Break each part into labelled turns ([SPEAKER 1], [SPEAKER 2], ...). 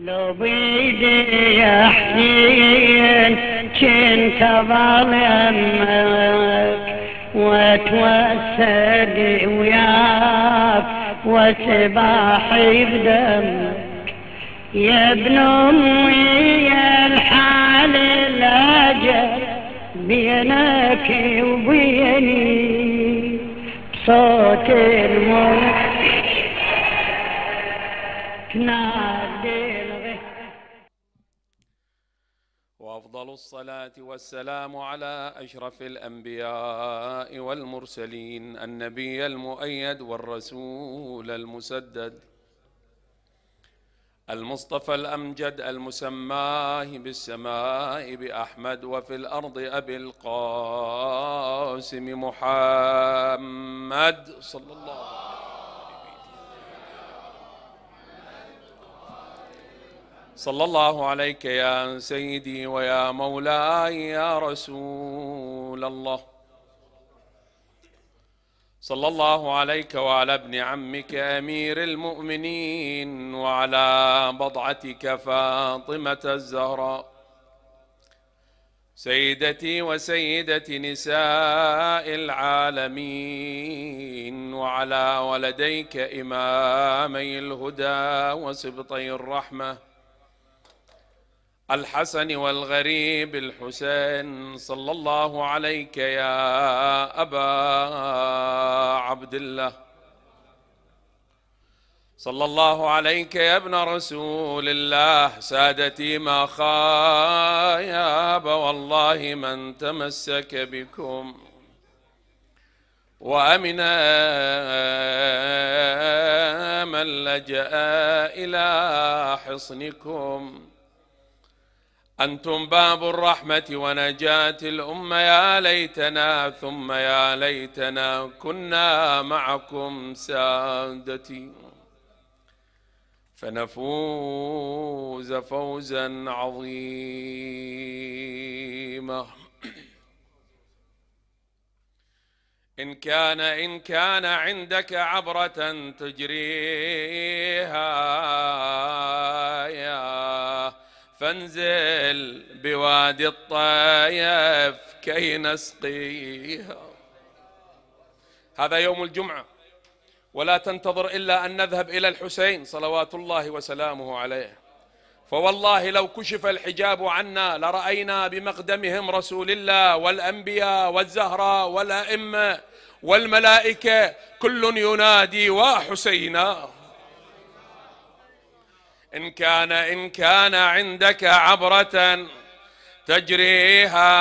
[SPEAKER 1] لو بيدي يا حنين كنت ظلمك واتوسد وياك وسباحي بدمك يا ابن امي يا الحال الاجل بينك وبيني صوت الموت نار نعم.
[SPEAKER 2] أفضل الصلاة والسلام على أشرف الأنبياء والمرسلين النبي المؤيد والرسول المسدد المصطفى الأمجد المسماه بالسماء بأحمد وفي الأرض أبي القاسم محمد صلى الله عليه وسلم صلى الله عليك يا سيدي ويا مولاي يا رسول الله صلى الله عليك وعلى ابن عمك امير المؤمنين وعلى بضعتك فاطمه الزهراء سيدتي وسيده نساء العالمين وعلى ولديك امامي الهدى وسبطي الرحمه الحسن والغريب الحسين صلى الله عليك يا أبا عبد الله صلى الله عليك يا ابن رسول الله سادتي ما خاب والله من تمسك بكم وأمنا من لجأ إلى حصنكم أنتم باب الرحمة ونجاة الأمة يا ليتنا ثم يا ليتنا كنا معكم سادتي فنفوز فوزا عظيما إن كان إن كان عندك عبرة تجريها يا فانزل بوادي الطايف كي نسقيها هذا يوم الجمعة ولا تنتظر إلا أن نذهب إلى الحسين صلوات الله وسلامه عليه فوالله لو كشف الحجاب عنا لرأينا بمقدمهم رسول الله والأنبياء والزهراء والأئمة والملائكة كل ينادي وحسيناه إن كان إن كان عندك عبرة تجريها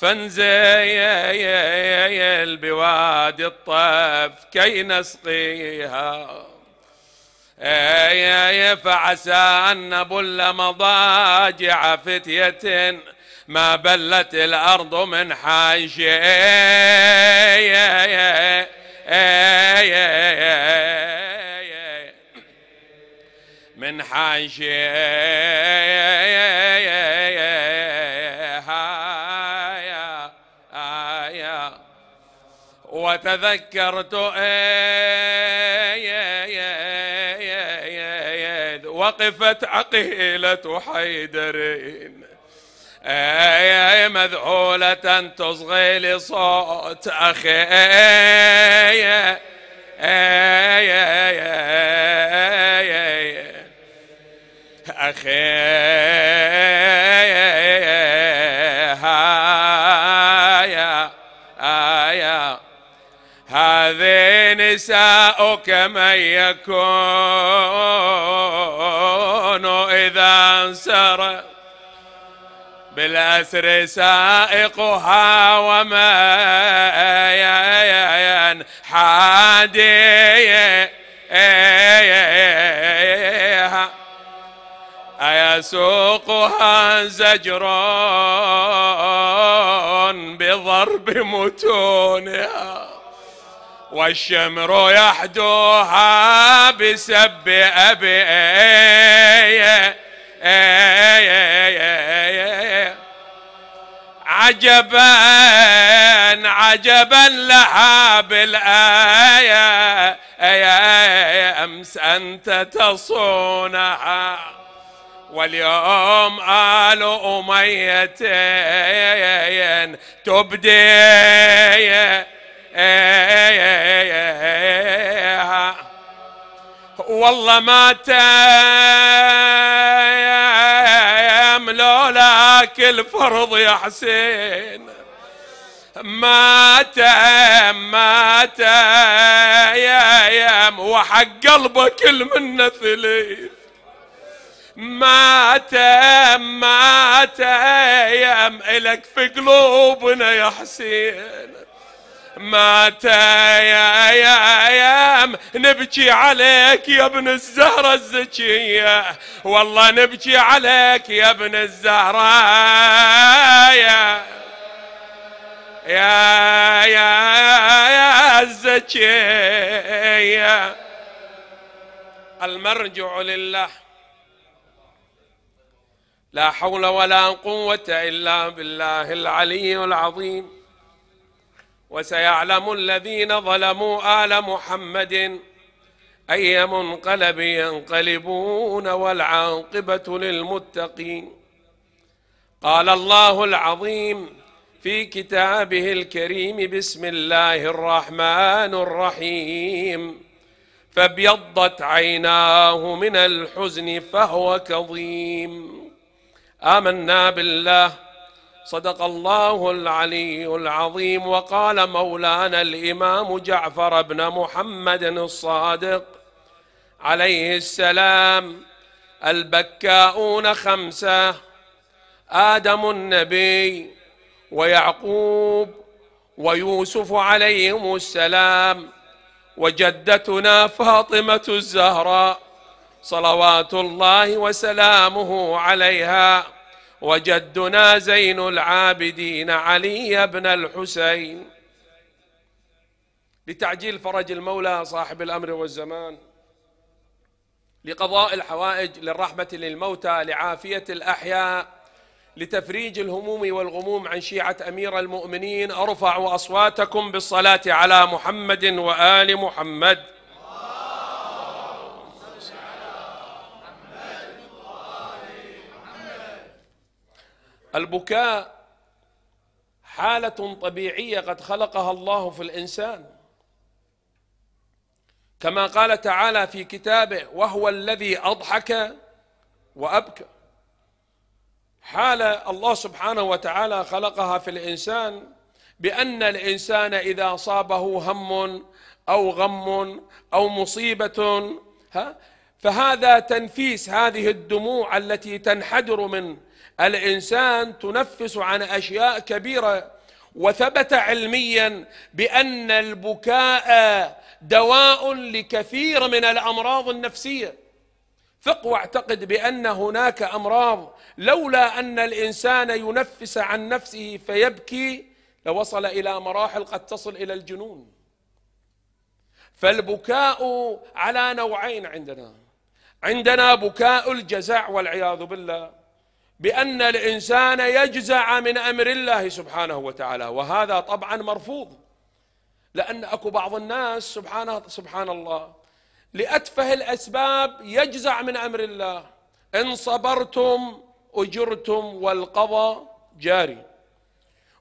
[SPEAKER 1] فانزيل بوادي الطف كي نسقيها
[SPEAKER 2] إيه، فعسى أن نبل مضاجع فتية ما بلت الأرض من حاشئ
[SPEAKER 1] من حاجيها وتذكرت وقفت عقيلة حيدرين مذهولة تصغي لصوت أخي أخي هذه نساؤك من يكون إذا انسرت بالأسر سائقها وما حادي أيسوقها زجر بضرب متونها والشمر يحدوها بسب أبي عجبا عجبا لها بالآية أي أمس أنت تصونها واليوم آل أميتين تبدي والله ما لولاك الفرض يا حسين مات مات يا يام
[SPEAKER 2] وحق قلبك المنة ما مات مات يام إلك في قلوبنا يا حسين مات يا يا يا نبكي عليك يا ابن الزهرة الزكية والله نبكي عليك يا ابن الزهرة يا يا يا يا الزكية المرجع لله لا حول ولا قوة إلا بالله العلي العظيم وسيعلم الذين ظلموا آل محمد أي منقلب ينقلبون والعاقبة للمتقين قال الله العظيم في كتابه الكريم بسم الله الرحمن الرحيم فابيضت عيناه من الحزن فهو كظيم آمنا بالله صدق الله العلي العظيم وقال مولانا الامام جعفر بن محمد الصادق عليه السلام البكاؤون خمسه ادم النبي ويعقوب ويوسف عليهم السلام وجدتنا فاطمه الزهراء صلوات الله وسلامه عليها وجدنا زين العابدين علي بن الحسين لتعجيل فرج المولى صاحب الامر والزمان لقضاء الحوائج للرحمه للموتى لعافيه الاحياء لتفريج الهموم والغموم عن شيعه امير المؤمنين ارفعوا اصواتكم بالصلاه على محمد وال محمد البكاء حالة طبيعية قد خلقها الله في الإنسان كما قال تعالى في كتابه وهو الذي أضحك وأبكى حالة الله سبحانه وتعالى خلقها في الإنسان بأن الإنسان إذا صابه هم أو غم أو مصيبة ها فهذا تنفيس هذه الدموع التي تنحدر من الانسان تنفس عن اشياء كبيره وثبت علميا بان البكاء دواء لكثير من الامراض النفسيه ثق واعتقد بان هناك امراض لولا ان الانسان ينفس عن نفسه فيبكي لوصل الى مراحل قد تصل الى الجنون فالبكاء على نوعين عندنا عندنا بكاء الجزع والعياذ بالله بأن الإنسان يجزع من أمر الله سبحانه وتعالى وهذا طبعا مرفوض لأن أكو بعض الناس سبحانه سبحان الله لأتفه الأسباب يجزع من أمر الله إن صبرتم أجرتم والقضى جاري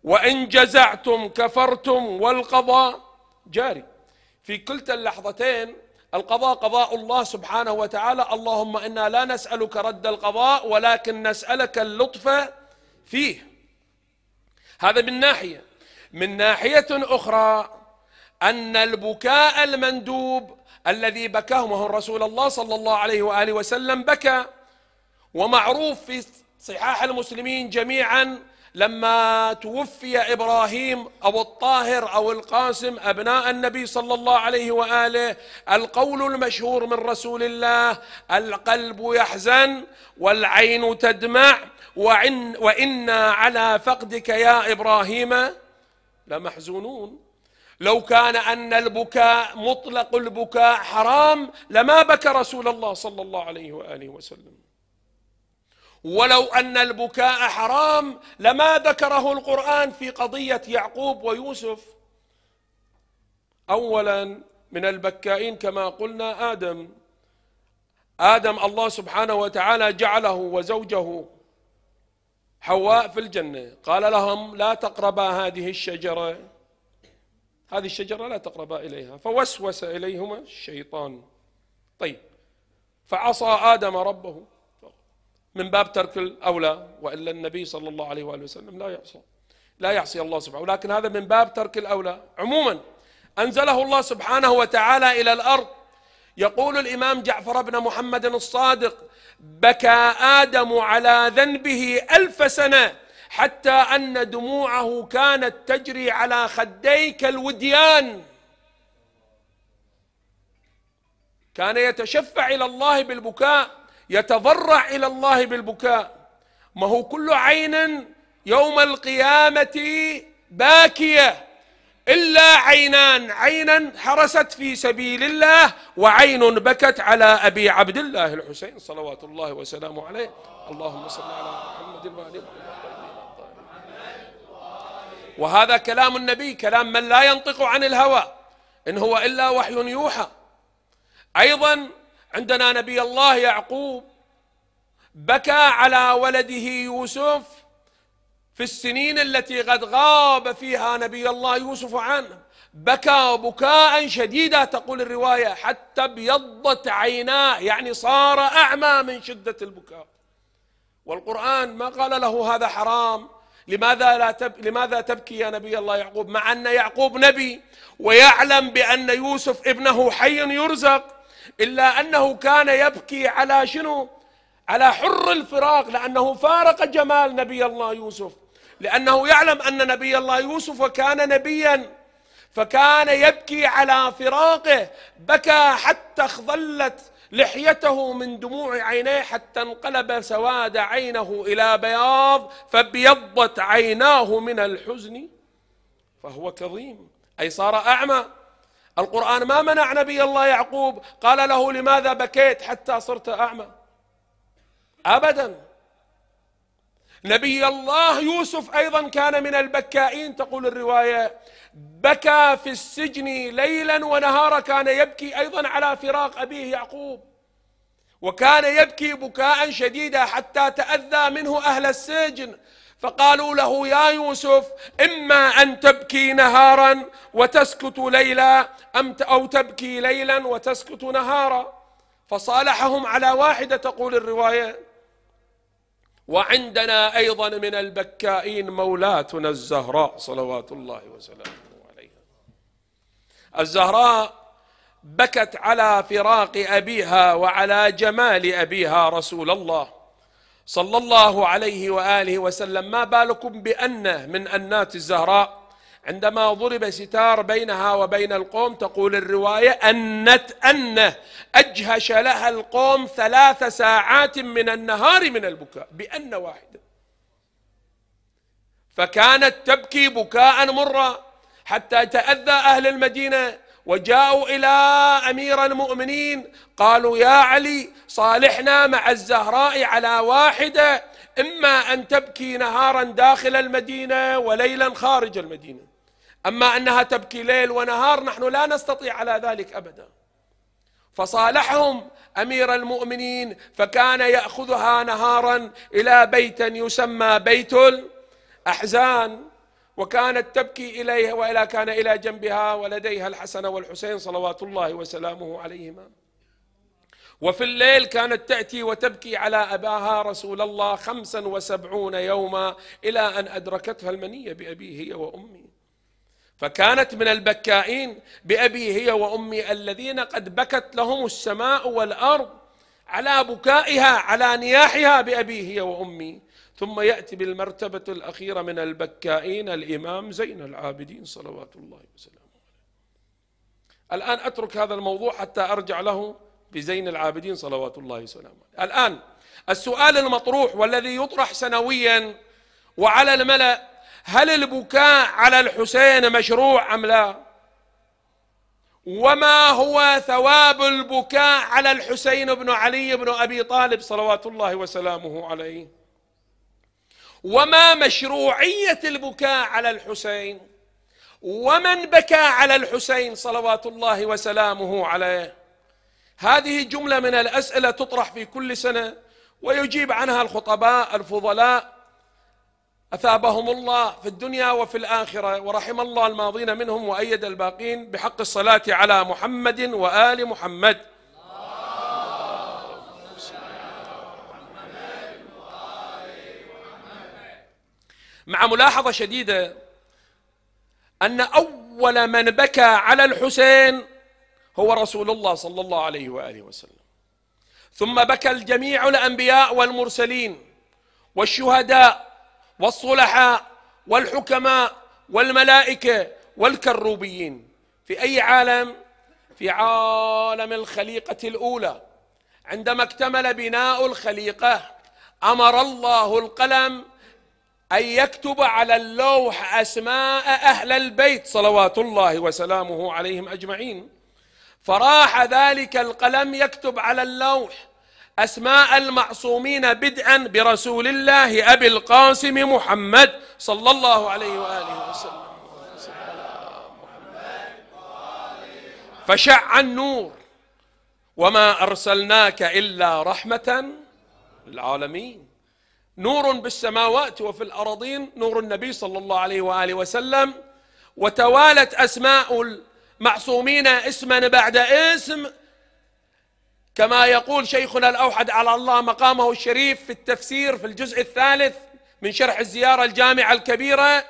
[SPEAKER 2] وإن جزعتم كفرتم والقضى جاري في كلتا اللحظتين القضاء قضاء الله سبحانه وتعالى اللهم إنا لا نسألك رد القضاء ولكن نسألك اللطف فيه هذا من ناحية من ناحية أخرى أن البكاء المندوب الذي بكاه وهو رسول الله صلى الله عليه وآله وسلم بكى ومعروف في صحاح المسلمين جميعا لما توفي إبراهيم أو الطاهر أو القاسم أبناء النبي صلى الله عليه وآله القول المشهور من رسول الله القلب يحزن والعين تدمع وإن وإنا على فقدك يا إبراهيم لمحزونون لو كان أن البكاء مطلق البكاء حرام لما بكى رسول الله صلى الله عليه وآله وسلم ولو أن البكاء حرام لما ذكره القرآن في قضية يعقوب ويوسف أولا من البكائين كما قلنا آدم آدم الله سبحانه وتعالى جعله وزوجه حواء في الجنة قال لهم لا تقربا هذه الشجرة هذه الشجرة لا تقربا إليها فوسوس إليهما الشيطان طيب فعصى آدم ربه من باب ترك الأولى وإلا النبي صلى الله عليه وآله وسلم لا يعصى لا يعصي الله سبحانه ولكن هذا من باب ترك الأولى عموما أنزله الله سبحانه وتعالى إلى الأرض يقول الإمام جعفر بن محمد الصادق بكى آدم على ذنبه ألف سنة حتى أن دموعه كانت تجري على خديك الوديان كان يتشفع إلى الله بالبكاء يتضرع إلى الله بالبكاء ما هو كل عين يوم القيامة باكية إلا عينان عينا حرست في سبيل الله وعين بكت على أبي عبد الله الحسين صلوات الله وسلامه عليه اللهم صل على محمد وعلى وهذا كلام النبي كلام من لا ينطق عن الهوى إن هو إلا وحي يوحى أيضا عندنا نبي الله يعقوب بكى على ولده يوسف في السنين التي قد غاب فيها نبي الله يوسف عنه بكى بكاء شديدا تقول الرواية حتى ابيضت عيناه يعني صار أعمى من شدة البكاء والقرآن ما قال له هذا حرام لماذا لا تب... لماذا تبكي يا نبي الله يعقوب مع أن يعقوب نبي ويعلم بأن يوسف ابنه حي يرزق إلا أنه كان يبكي على شنو على حر الفراق لأنه فارق جمال نبي الله يوسف لأنه يعلم أن نبي الله يوسف كان نبيا فكان يبكي على فراقه بكى حتى اخضلت لحيته من دموع عينيه حتى انقلب سواد عينه إلى بياض فابيضت عيناه من الحزن فهو كظيم أي صار أعمى القرآن ما منع نبي الله يعقوب قال له لماذا بكيت حتى صرت أعمى أبدا نبي الله يوسف أيضا كان من البكائين تقول الرواية بكى في السجن ليلا ونهارا كان يبكي أيضا على فراق أبيه يعقوب وكان يبكي بكاء شديدا حتى تأذى منه أهل السجن فقالوا له يا يوسف إما أن تبكي نهارا وتسكت ليلا أم أو تبكي ليلا وتسكت نهارا فصالحهم على واحدة تقول الرواية وعندنا أيضا من البكائين مولاتنا الزهراء صلوات الله وسلامه عليها الزهراء بكت على فراق أبيها وعلى جمال أبيها رسول الله صلى الله عليه وآله وسلم ما بالكم بأنه من أنات الزهراء عندما ضرب ستار بينها وبين القوم تقول الرواية أنت أنه أجهش لها القوم ثلاث ساعات من النهار من البكاء بأن واحدة فكانت تبكي بكاء مرا حتى تأذى أهل المدينة وجاءوا إلى أمير المؤمنين قالوا يا علي صالحنا مع الزهراء على واحدة إما أن تبكي نهارا داخل المدينة وليلا خارج المدينة أما أنها تبكي ليل ونهار نحن لا نستطيع على ذلك أبدا فصالحهم أمير المؤمنين فكان يأخذها نهارا إلى بيت يسمى بيت الأحزان وكانت تبكي إليها وإلى كان إلى جنبها ولديها الحسن والحسين صلوات الله وسلامه عليهما وفي الليل كانت تأتي وتبكي على أباها رسول الله خمسا وسبعون يوما إلى أن أدركتها المنية بأبي هي وأمي فكانت من البكائين بأبي هي وأمي الذين قد بكت لهم السماء والأرض على بكائها على نياحها بأبي هي وأمي ثم يأتي بالمرتبة الأخيرة من البكائين الإمام زين العابدين صلوات الله وسلامه الآن أترك هذا الموضوع حتى أرجع له بزين العابدين صلوات الله وسلامه الآن السؤال المطروح والذي يطرح سنويا وعلى الملأ هل البكاء على الحسين مشروع أم لا وما هو ثواب البكاء على الحسين بن علي بن أبي طالب صلوات الله وسلامه عليه وما مشروعية البكاء على الحسين ومن بكى على الحسين صلوات الله وسلامه عليه هذه جملة من الأسئلة تطرح في كل سنة ويجيب عنها الخطباء الفضلاء أثابهم الله في الدنيا وفي الآخرة ورحم الله الماضين منهم وأيد الباقين بحق الصلاة على محمد وآل محمد مع ملاحظة شديدة أن أول من بكى على الحسين هو رسول الله صلى الله عليه وآله وسلم ثم بكى الجميع الأنبياء والمرسلين والشهداء والصلحاء والحكماء والملائكة والكروبيين في أي عالم؟ في عالم الخليقة الأولى عندما اكتمل بناء الخليقة أمر الله القلم أن يكتب على اللوح أسماء أهل البيت صلوات الله وسلامه عليهم أجمعين فراح ذلك القلم يكتب على اللوح أسماء المعصومين بدءا برسول الله أبي القاسم محمد صلى الله عليه وآله وسلم فشع النور وما أرسلناك إلا رحمة للعالمين نور بالسماوات وفي الأراضين نور النبي صلى الله عليه وآله وسلم وتوالت أسماء المعصومين اسما بعد اسم كما يقول شيخنا الأوحد على الله مقامه الشريف في التفسير في الجزء الثالث من شرح الزيارة الجامعة الكبيرة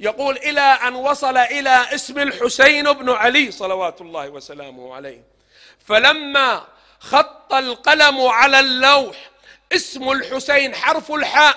[SPEAKER 2] يقول إلى أن وصل إلى اسم الحسين بن علي صلوات الله وسلامه عليه فلما خط القلم على اللوح اسم الحسين حرف الحاء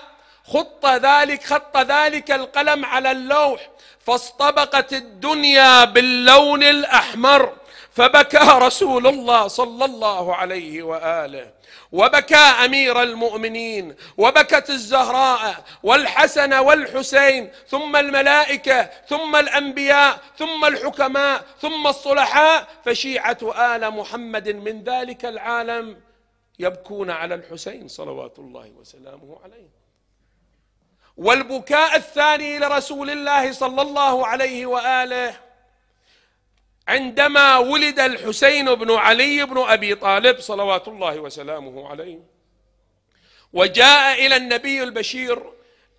[SPEAKER 2] خط ذلك خط ذلك القلم على اللوح فاصطبقت الدنيا باللون الاحمر فبكى رسول الله صلى الله عليه واله وبكى امير المؤمنين وبكت الزهراء والحسن والحسين ثم الملائكه ثم الانبياء ثم الحكماء ثم الصلحاء فشيعه ال محمد من ذلك العالم يبكون على الحسين صلوات الله وسلامه عليه والبكاء الثاني لرسول الله صلى الله عليه واله عندما ولد الحسين بن علي بن ابي طالب صلوات الله وسلامه عليه وجاء الى النبي البشير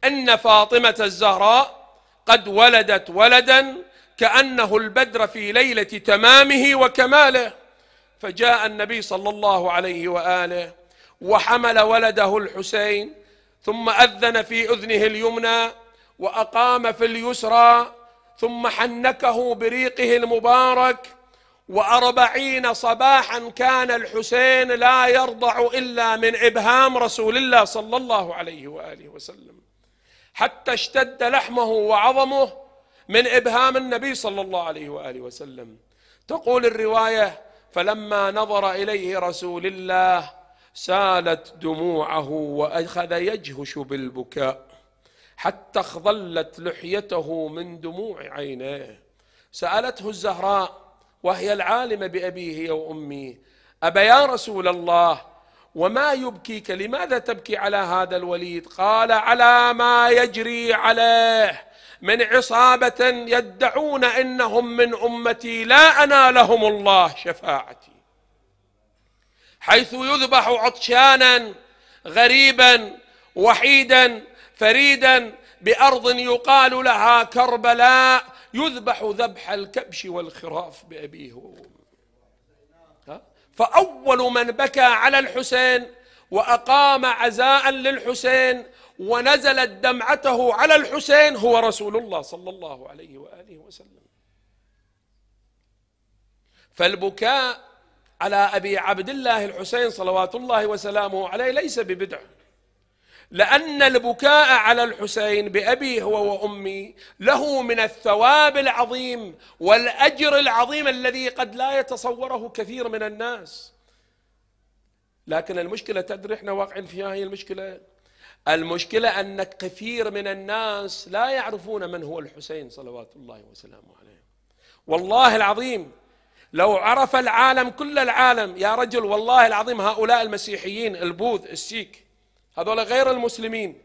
[SPEAKER 2] ان فاطمه الزهراء قد ولدت ولدا كانه البدر في ليله تمامه وكماله فجاء النبي صلى الله عليه واله وحمل ولده الحسين ثم اذن في اذنه اليمنى واقام في اليسرى ثم حنكه بريقه المبارك وأربعين صباحا كان الحسين لا يرضع إلا من إبهام رسول الله صلى الله عليه وآله وسلم حتى اشتد لحمه وعظمه من إبهام النبي صلى الله عليه وآله وسلم تقول الرواية فلما نظر اليه رسول الله سالت دموعه واخذ يجهش بالبكاء حتى اخضلت لحيته من دموع عينيه سالته الزهراء وهي العالمه بابيه أمي ابا يا رسول الله وما يبكيك لماذا تبكي على هذا الوليد قال على ما يجري عليه من عصابة يدعون إنهم من أمتي لا أنالهم الله شفاعتي حيث يذبح عطشانا غريبا وحيدا فريدا بأرض يقال لها كربلاء يذبح ذبح الكبش والخراف بأبيه فأول من بكى على الحسين وأقام عزاء للحسين ونزلت دمعته على الحسين هو رسول الله صلى الله عليه واله وسلم فالبكاء على ابي عبد الله الحسين صلوات الله وسلامه عليه ليس ببدعه لأن البكاء على الحسين بأبي هو وأمي له من الثواب العظيم والأجر العظيم الذي قد لا يتصوره كثير من الناس لكن المشكلة تدري احنا واقعين فيها هي المشكلة المشكلة أن كثير من الناس لا يعرفون من هو الحسين صلوات الله وسلامه عليه والله العظيم لو عرف العالم كل العالم يا رجل والله العظيم هؤلاء المسيحيين البوذ السيك هذول غير المسلمين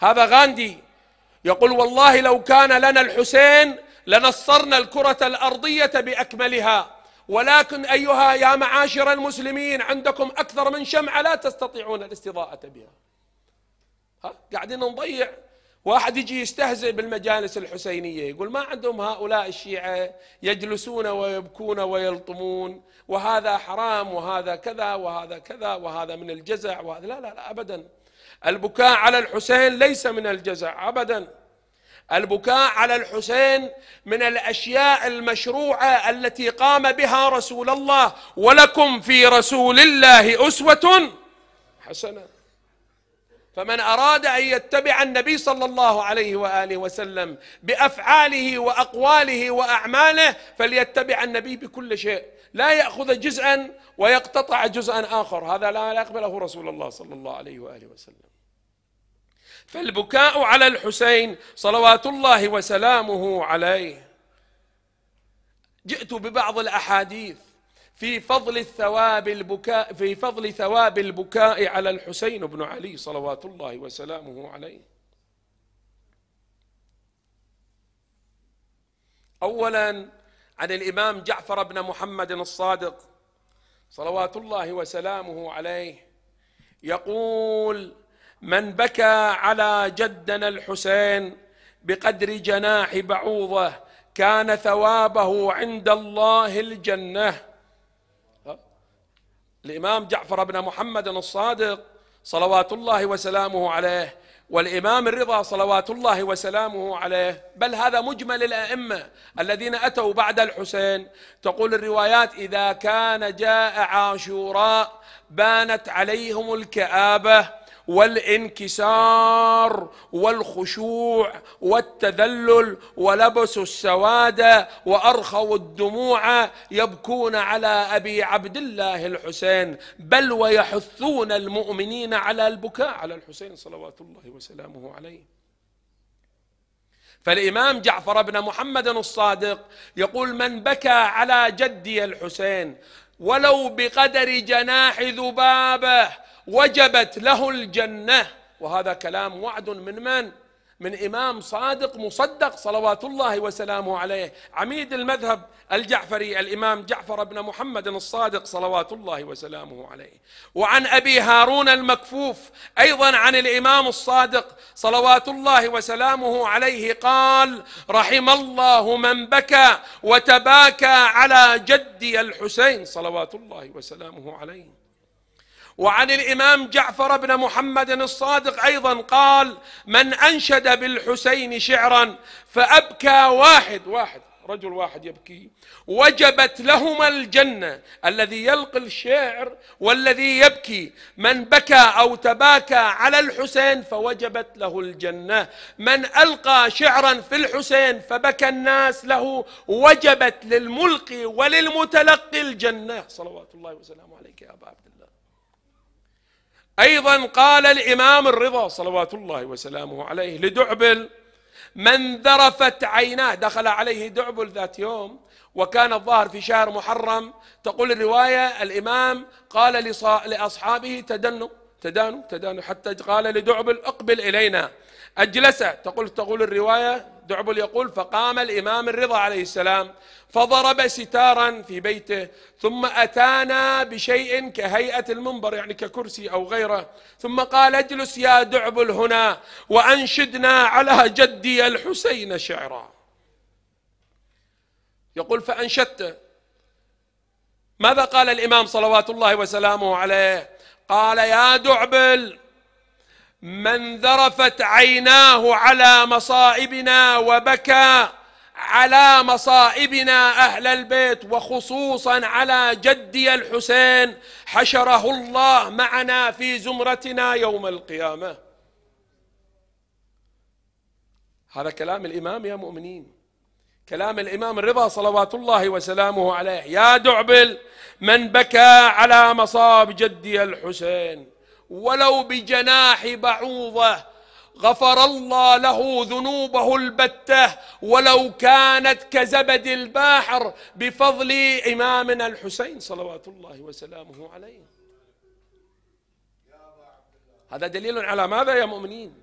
[SPEAKER 2] هذا غاندي يقول والله لو كان لنا الحسين لنصرنا الكرة الأرضية بأكملها ولكن أيها يا معاشر المسلمين عندكم أكثر من شمعة لا تستطيعون الاستضاءة بها قاعدين نضيع واحد يجي يستهزئ بالمجالس الحسينيه يقول ما عندهم هؤلاء الشيعه يجلسون ويبكون ويلطمون وهذا حرام وهذا كذا وهذا كذا وهذا من الجزع وهذا لا لا لا ابدا البكاء على الحسين ليس من الجزع ابدا البكاء على الحسين من الاشياء المشروعه التي قام بها رسول الله ولكم في رسول الله اسوه حسنه فمن أراد أن يتبع النبي صلى الله عليه وآله وسلم بأفعاله وأقواله وأعماله فليتبع النبي بكل شيء لا يأخذ جزءا ويقتطع جزءا آخر هذا لا يقبله رسول الله صلى الله عليه وآله وسلم فالبكاء على الحسين صلوات الله وسلامه عليه جئت ببعض الأحاديث في فضل الثواب البكاء في فضل ثواب البكاء على الحسين بن علي صلوات الله وسلامه عليه اولا عن الامام جعفر بن محمد الصادق صلوات الله وسلامه عليه يقول من بكى على جدنا الحسين بقدر جناح بعوضه كان ثوابه عند الله الجنه الإمام جعفر بن محمد الصادق صلوات الله وسلامه عليه والإمام الرضا صلوات الله وسلامه عليه بل هذا مجمل الأئمة الذين أتوا بعد الحسين تقول الروايات إذا كان جاء عاشوراء بانت عليهم الكآبة والانكسار والخشوع والتذلل ولبسوا السواد وارخوا الدموع يبكون على ابي عبد الله الحسين بل ويحثون المؤمنين على البكاء على الحسين صلوات الله وسلامه عليه فالإمام جعفر بن محمد الصادق يقول من بكى على جدي الحسين ولو بقدر جناح ذبابه وجبت له الجنة وهذا كلام وعد من من؟ من إمام صادق مصدق صلوات الله وسلامه عليه عميد المذهب الجعفري الإمام جعفر بن محمد الصادق صلوات الله وسلامه عليه وعن أبي هارون المكفوف أيضا عن الإمام الصادق صلوات الله وسلامه عليه قال رحم الله من بكى وتباكى على جدي الحسين صلوات الله وسلامه عليه وعن الإمام جعفر بن محمد الصادق أيضا قال من أنشد بالحسين شعرا فأبكى واحد واحد رجل واحد يبكي وجبت لهما الجنة الذي يلقي الشعر والذي يبكي من بكى أو تباكى على الحسين فوجبت له الجنة من ألقى شعرا في الحسين فبكى الناس له وجبت للملقي وللمتلقي الجنة صلوات الله وسلامه عليك يا أبا عبد الله أيضا قال الإمام الرضا صلوات الله وسلامه عليه لدعبل من ذرفت عيناه دخل عليه دعبل ذات يوم وكان الظاهر في شهر محرم تقول الرواية الإمام قال لأصحابه تدنوا تدانوا تدانوا حتى قال لدعبل اقبل إلينا أجلسه تقول تقول الرواية دعبل يقول فقام الإمام الرضا عليه السلام فضرب ستارا في بيته ثم أتانا بشيء كهيئة المنبر يعني ككرسي أو غيره ثم قال اجلس يا دعبل هنا وأنشدنا على جدي الحسين شعرا يقول فأنشدت ماذا قال الإمام صلوات الله وسلامه عليه قال يا دعبل من ذرفت عيناه على مصائبنا وبكى على مصائبنا اهل البيت وخصوصا على جدي الحسين حشره الله معنا في زمرتنا يوم القيامه هذا كلام الامام يا مؤمنين كلام الامام الرضا صلوات الله وسلامه عليه يا دعبل من بكى على مصاب جدي الحسين ولو بجناح بعوضه غفر الله له ذنوبه البته ولو كانت كزبد الباحر بفضل امامنا الحسين صلوات الله وسلامه عليه هذا دليل على ماذا يا مؤمنين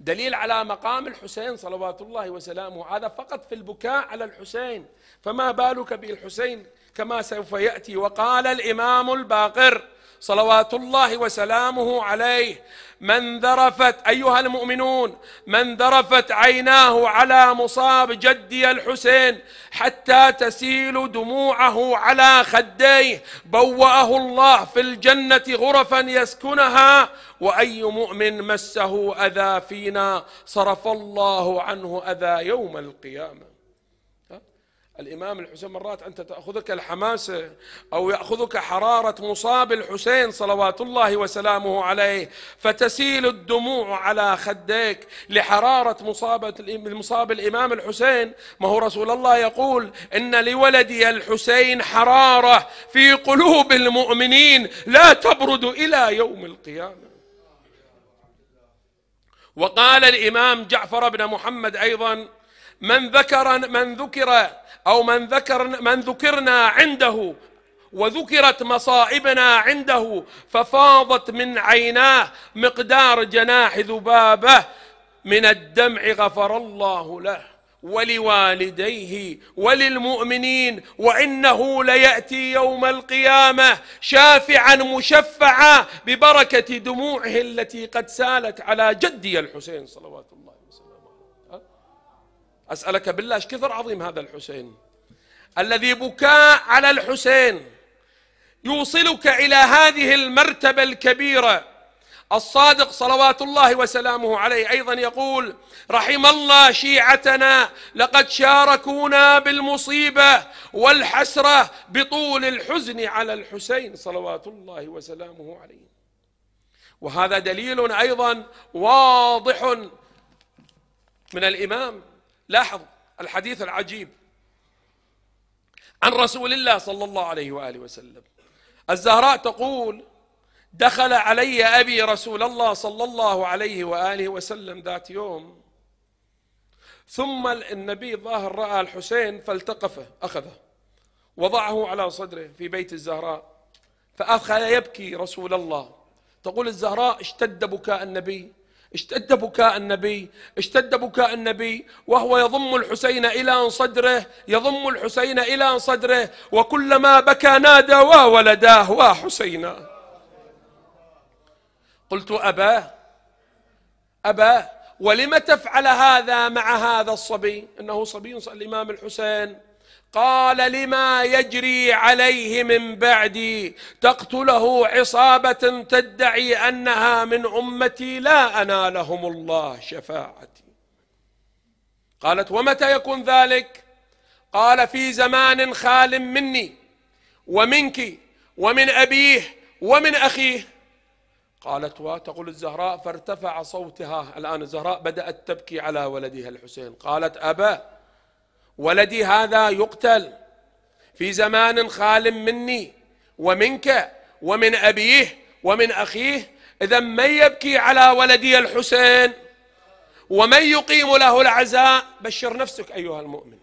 [SPEAKER 2] دليل على مقام الحسين صلوات الله وسلامه هذا فقط في البكاء على الحسين فما بالك بالحسين كما سوف ياتي وقال الامام الباقر صلوات الله وسلامه عليه من ذرفت ايها المؤمنون من ذرفت عيناه على مصاب جدي الحسين حتى تسيل دموعه على خديه بوأه الله في الجنه غرفا يسكنها واي مؤمن مسه اذى فينا صرف الله عنه اذى يوم القيامه الإمام الحسين مرات أنت تأخذك الحماسة أو يأخذك حرارة مصاب الحسين صلوات الله وسلامه عليه فتسيل الدموع على خديك لحرارة مصابة المصاب الإمام الحسين ما هو رسول الله يقول إن لولدي الحسين حرارة في قلوب المؤمنين لا تبرد إلى يوم القيامة وقال الإمام جعفر بن محمد أيضا من ذكر من ذكر أو من ذكر من ذكرنا عنده وذكرت مصائبنا عنده ففاضت من عيناه مقدار جناح ذبابه من الدمع غفر الله له ولوالديه وللمؤمنين وانه لياتي يوم القيامه شافعا مشفعا ببركه دموعه التي قد سالت على جدي الحسين صلوات الله أسألك بالله ايش كثر عظيم هذا الحسين الذي بكاء على الحسين يوصلك إلى هذه المرتبة الكبيرة الصادق صلوات الله وسلامه عليه أيضا يقول رحم الله شيعتنا لقد شاركونا بالمصيبة والحسرة بطول الحزن على الحسين صلوات الله وسلامه عليه وهذا دليل أيضا واضح من الإمام لاحظ الحديث العجيب عن رسول الله صلى الله عليه واله وسلم الزهراء تقول دخل علي ابي رسول الله صلى الله عليه واله وسلم ذات يوم ثم النبي ظاهر راى الحسين فالتقفه اخذه وضعه على صدره في بيت الزهراء فاخذ يبكي رسول الله تقول الزهراء اشتد بكاء النبي اشتد بكاء النبي اشتد بكاء النبي وهو يضم الحسين إلى صدره يضم الحسين إلى صدره وكلما بكى نادى وولداه وحسينا قلت أباه أباه ولم تفعل هذا مع هذا الصبي إنه صبي الإمام الحسين قال لما يجري عليه من بعدي تقتله عصابه تدعي انها من امتي لا انالهم الله شفاعتي قالت ومتى يكون ذلك قال في زمان خال مني ومنك ومن ابيه ومن اخيه قالت وتقول الزهراء فارتفع صوتها الان الزهراء بدات تبكي على ولدها الحسين قالت ابا ولدي هذا يقتل في زمان خال مني ومنك ومن أبيه ومن أخيه إذا من يبكي على ولدي الحسين ومن يقيم له العزاء بشر نفسك أيها المؤمن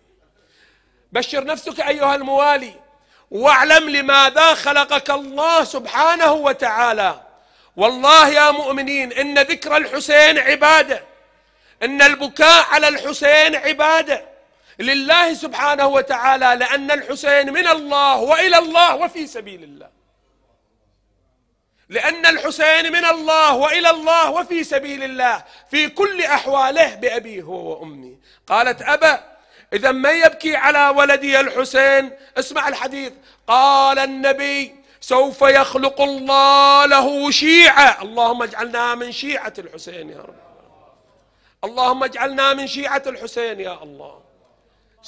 [SPEAKER 2] بشر نفسك أيها الموالي واعلم لماذا خلقك الله سبحانه وتعالى والله يا مؤمنين إن ذكر الحسين عبادة إن البكاء على الحسين عباده لله سبحانه وتعالى لأن الحسين من الله وإلى الله وفي سبيل الله لأن الحسين من الله وإلى الله وفي سبيل الله في كل أحواله بأبيه هو وأمي قالت أبا إذا من يبكي على ولدي الحسين اسمع الحديث قال النبي سوف يخلق الله له شيعة اللهم اجعلنا من شيعة الحسين يا رب اللهم اجعلنا من شيعة الحسين يا الله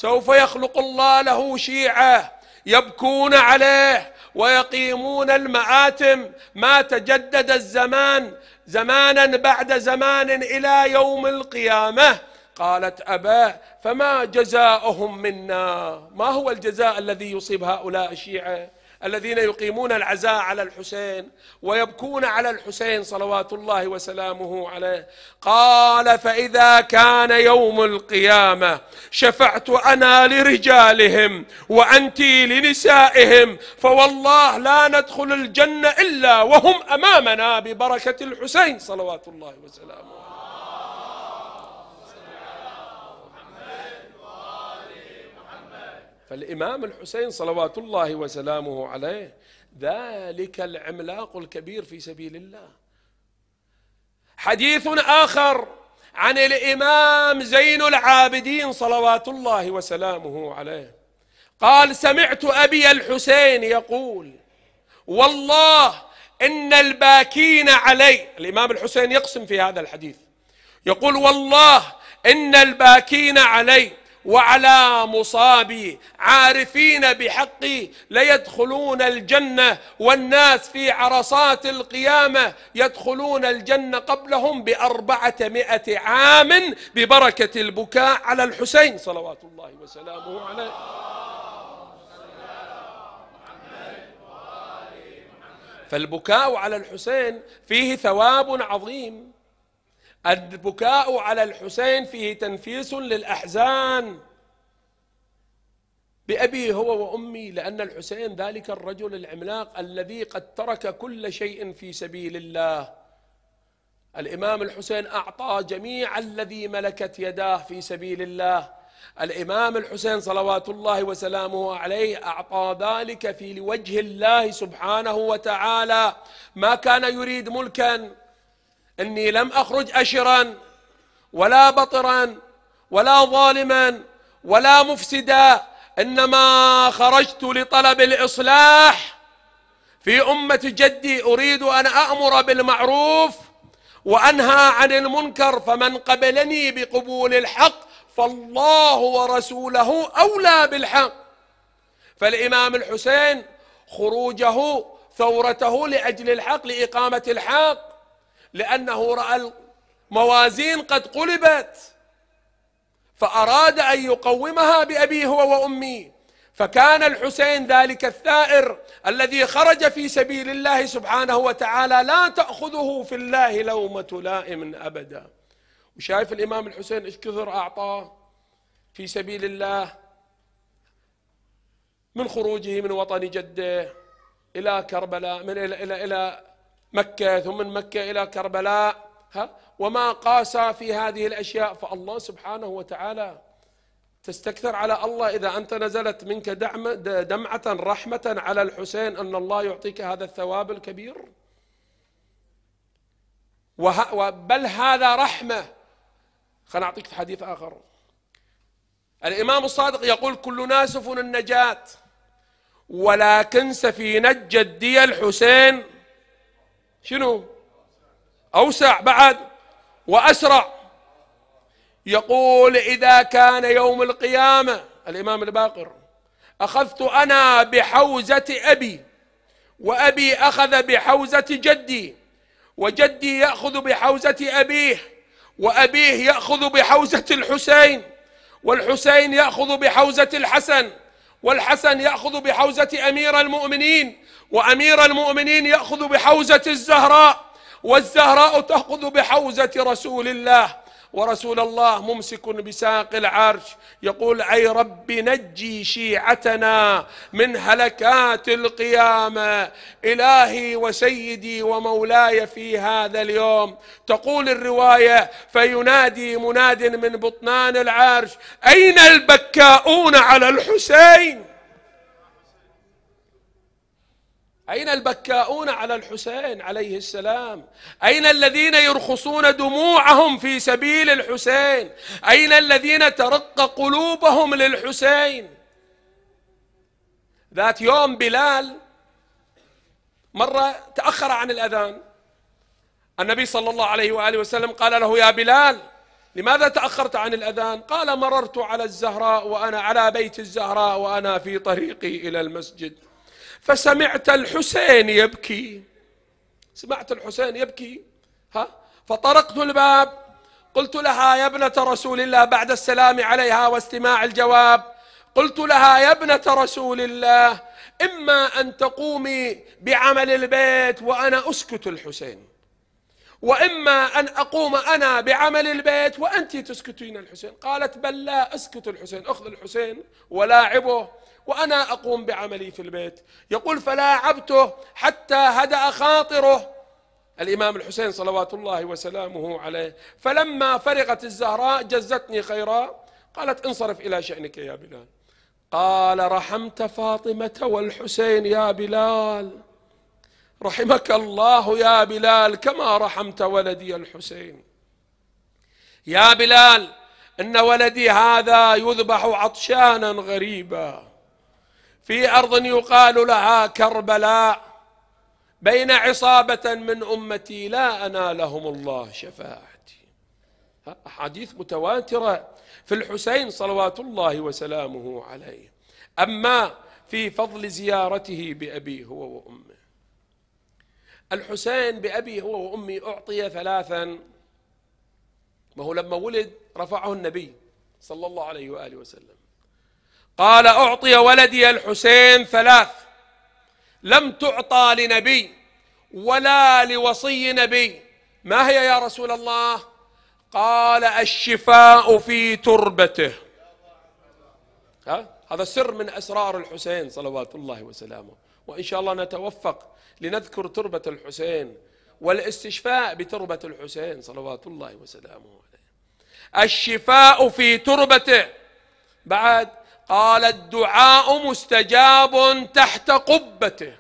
[SPEAKER 2] سوف يخلق الله له شيعة يبكون عليه ويقيمون المآتم ما تجدد الزمان زمانا بعد زمان إلى يوم القيامة قالت أباه فما جزاؤهم منا ما هو الجزاء الذي يصيب هؤلاء الشيعة الذين يقيمون العزاء على الحسين ويبكون على الحسين صلوات الله وسلامه عليه قال فإذا كان يوم القيامة شفعت أنا لرجالهم وأنت لنسائهم فوالله لا ندخل الجنة إلا وهم أمامنا ببركة الحسين صلوات الله وسلامه فالإمام الحسين صلوات الله وسلامه عليه ذلك العملاق الكبير في سبيل الله حديث آخر عن الإمام زين العابدين صلوات الله وسلامه عليه قال سمعت أبي الحسين يقول والله إن الباكين علي الإمام الحسين يقسم في هذا الحديث يقول والله إن الباكين علي وعلى مصابي عارفين بحقي ليدخلون الجنة والناس في عرصات القيامة يدخلون الجنة قبلهم مئة عام ببركة البكاء على الحسين صلوات الله وسلامه عليه فالبكاء على الحسين فيه ثواب عظيم البكاء على الحسين فيه تنفيس للأحزان بأبي هو وأمي لأن الحسين ذلك الرجل العملاق الذي قد ترك كل شيء في سبيل الله الإمام الحسين أعطى جميع الذي ملكت يداه في سبيل الله الإمام الحسين صلوات الله وسلامه عليه أعطى ذلك في لوجه الله سبحانه وتعالى ما كان يريد ملكاً اني لم اخرج اشرا ولا بطرا ولا ظالما ولا مفسدا انما خرجت لطلب الاصلاح في امه جدي اريد ان اامر بالمعروف وانهى عن المنكر فمن قبلني بقبول الحق فالله ورسوله اولى بالحق فالامام الحسين خروجه ثورته لاجل الحق لاقامه الحق لأنه رأى الموازين قد قلبت فأراد أن يقومها بأبيه هو وأمي فكان الحسين ذلك الثائر الذي خرج في سبيل الله سبحانه وتعالى لا تأخذه في الله لومة لائم أبدا وشايف الإمام الحسين إيش كثر أعطاه في سبيل الله من خروجه من وطن جده إلى كربلاء من إلى إلى إلى مكة ثم من مكة إلى كربلاء ها وما قاسى في هذه الأشياء فالله سبحانه وتعالى تستكثر على الله إذا أنت نزلت منك دعم دمعة رحمة على الحسين أن الله يعطيك هذا الثواب الكبير وه... بل هذا رحمة خلنا أعطيك حديث آخر الإمام الصادق يقول كلنا سفن النجاة ولكن سفينة جدي الحسين شنو أوسع بعد وأسرع يقول إذا كان يوم القيامة الإمام الباقر أخذت أنا بحوزة أبي وأبي أخذ بحوزة جدي وجدي يأخذ بحوزة أبيه وأبيه يأخذ بحوزة الحسين والحسين يأخذ بحوزة الحسن والحسن يأخذ بحوزة أمير المؤمنين وأمير المؤمنين يأخذ بحوزة الزهراء والزهراء تأخذ بحوزة رسول الله ورسول الله ممسك بساق العرش يقول اي رب نجي شيعتنا من هلكات القيامه الهي وسيدي ومولاي في هذا اليوم تقول الروايه فينادي مناد من بطنان العرش اين البكاؤون على الحسين أين البكاؤون على الحسين عليه السلام؟ أين الذين يرخصون دموعهم في سبيل الحسين؟ أين الذين ترق قلوبهم للحسين؟ ذات يوم بلال مرة تأخر عن الأذان النبي صلى الله عليه وآله وسلم قال له يا بلال لماذا تأخرت عن الأذان؟ قال مررت على الزهراء وأنا على بيت الزهراء وأنا في طريقي إلى المسجد فسمعت الحسين يبكي سمعت الحسين يبكي ها فطرقت الباب قلت لها يا ابنة رسول الله بعد السلام عليها واستماع الجواب قلت لها يا ابنة رسول الله إما أن تقومي بعمل البيت وأنا أسكت الحسين وإما أن أقوم أنا بعمل البيت وأنت تسكتين الحسين قالت بل لا أسكت الحسين أخذ الحسين ولاعبه وأنا أقوم بعملي في البيت يقول فلاعبته حتى هدأ خاطره الإمام الحسين صلوات الله وسلامه عليه فلما فرغت الزهراء جزتني خيرا قالت انصرف إلى شأنك يا بلال قال رحمت فاطمة والحسين يا بلال رحمك الله يا بلال كما رحمت ولدي الحسين يا بلال ان ولدي هذا يذبح عطشانا غريبا في أرض يقال لها كربلاء بين عصابة من أمتي لا أنالهم الله شفاعتي أحاديث متواترة في الحسين صلوات الله وسلامه عليه أما في فضل زيارته بابي هو وأمه الحسين بأبي هو وأمي أعطي ثلاثا ما هو لما ولد رفعه النبي صلى الله عليه وآله وسلم قال أعطي ولدي الحسين ثلاث لم تعطى لنبي ولا لوصي نبي ما هي يا رسول الله قال الشفاء في تربته ها؟ هذا سر من أسرار الحسين صلوات الله وسلامه وإن شاء الله نتوفق لنذكر تربة الحسين والاستشفاء بتربة الحسين صلوات الله وسلامه عليه الشفاء في تربته بعد قال الدعاء مستجاب تحت قبته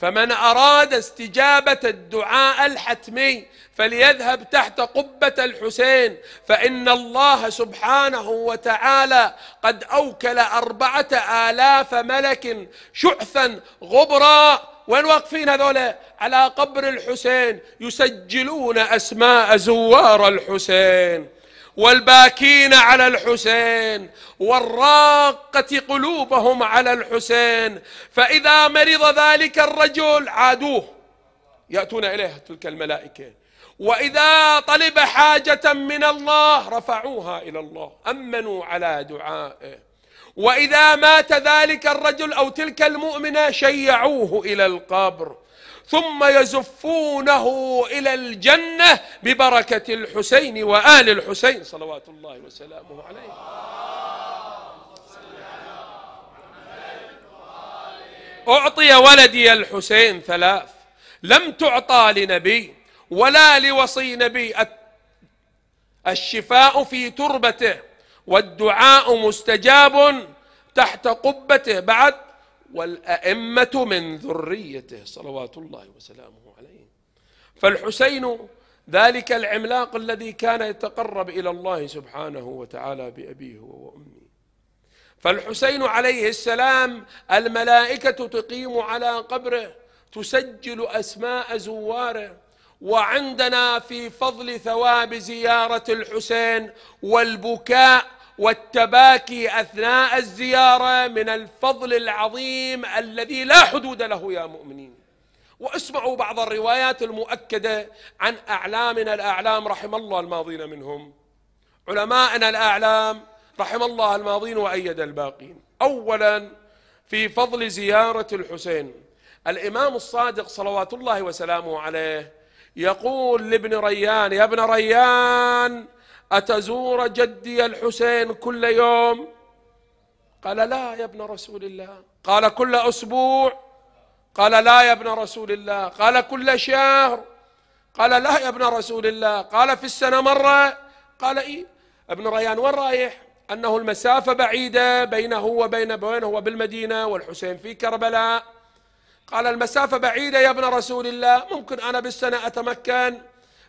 [SPEAKER 2] فمن أراد استجابة الدعاء الحتمي فليذهب تحت قبة الحسين فإن الله سبحانه وتعالى قد أوكل أربعة آلاف ملك شعثا غبرا وين واقفين هذول على قبر الحسين يسجلون أسماء زوار الحسين والباكين على الحسين والراقة قلوبهم على الحسين فإذا مرض ذلك الرجل عادوه يأتون إليه تلك الملائكة وإذا طلب حاجة من الله رفعوها إلى الله أمنوا على دعائه وإذا مات ذلك الرجل أو تلك المؤمنة شيعوه إلى القبر ثم يزفونه إلى الجنة ببركة الحسين وآل الحسين صلوات الله وسلامه عليه أعطي ولدي الحسين ثلاث لم تعطى لنبي ولا لوصي نبي الشفاء في تربته والدعاء مستجاب تحت قبته بعد والأئمة من ذريته صلوات الله وسلامه عليه فالحسين ذلك العملاق الذي كان يتقرب إلى الله سبحانه وتعالى بأبيه وأمه فالحسين عليه السلام الملائكة تقيم على قبره تسجل أسماء زواره وعندنا في فضل ثواب زيارة الحسين والبكاء والتباكي اثناء الزياره من الفضل العظيم الذي لا حدود له يا مؤمنين واسمعوا بعض الروايات المؤكده عن اعلامنا الاعلام رحم الله الماضين منهم علماءنا الاعلام رحم الله الماضين وايد الباقين اولا في فضل زياره الحسين الامام الصادق صلوات الله وسلامه عليه يقول لابن ريان يا ابن ريان أتزور جدي الحسين كل يوم قال لا يا ابن رسول الله قال كل أسبوع قال لا يا ابن رسول الله قال كل شهر قال لا يا ابن رسول الله قال في السنة مرة قال إيه ابن ريان وين رايح أنه المسافة بعيدة بينه وبين بينه هو بالمدينة والحسين في كربلاء قال المسافة بعيدة يا ابن رسول الله ممكن أنا بالسنة أتمكن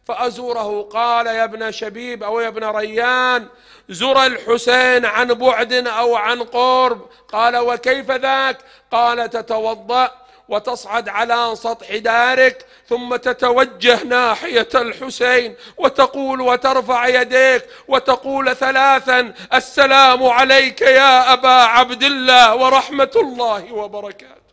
[SPEAKER 2] فأزوره قال يا ابن شبيب أو يا ابن ريان زر الحسين عن بعد أو عن قرب قال وكيف ذاك قال تتوضأ وتصعد على سطح دارك ثم تتوجه ناحية الحسين وتقول وترفع يديك وتقول ثلاثا السلام عليك يا أبا عبد الله ورحمة الله وبركاته